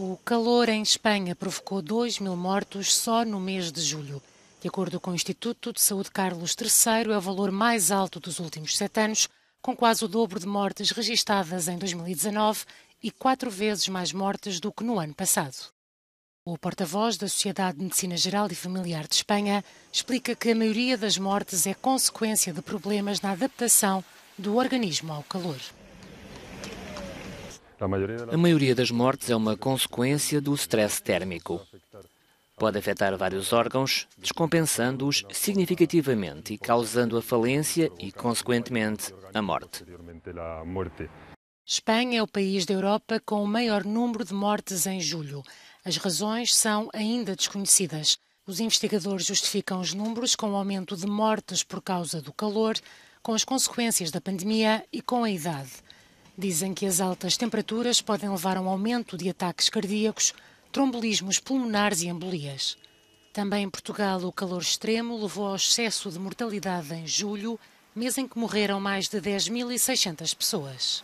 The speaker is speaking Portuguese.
O calor em Espanha provocou 2 mil mortos só no mês de julho. De acordo com o Instituto de Saúde Carlos III, é o valor mais alto dos últimos sete anos, com quase o dobro de mortes registadas em 2019 e quatro vezes mais mortes do que no ano passado. O porta-voz da Sociedade de Medicina Geral e Familiar de Espanha explica que a maioria das mortes é consequência de problemas na adaptação do organismo ao calor. A maioria das mortes é uma consequência do stress térmico. Pode afetar vários órgãos, descompensando-os significativamente e causando a falência e, consequentemente, a morte. Espanha é o país da Europa com o maior número de mortes em julho. As razões são ainda desconhecidas. Os investigadores justificam os números com o aumento de mortes por causa do calor, com as consequências da pandemia e com a idade. Dizem que as altas temperaturas podem levar a um aumento de ataques cardíacos, trombolismos pulmonares e embolias. Também em Portugal, o calor extremo levou ao excesso de mortalidade em julho, mês em que morreram mais de 10.600 pessoas.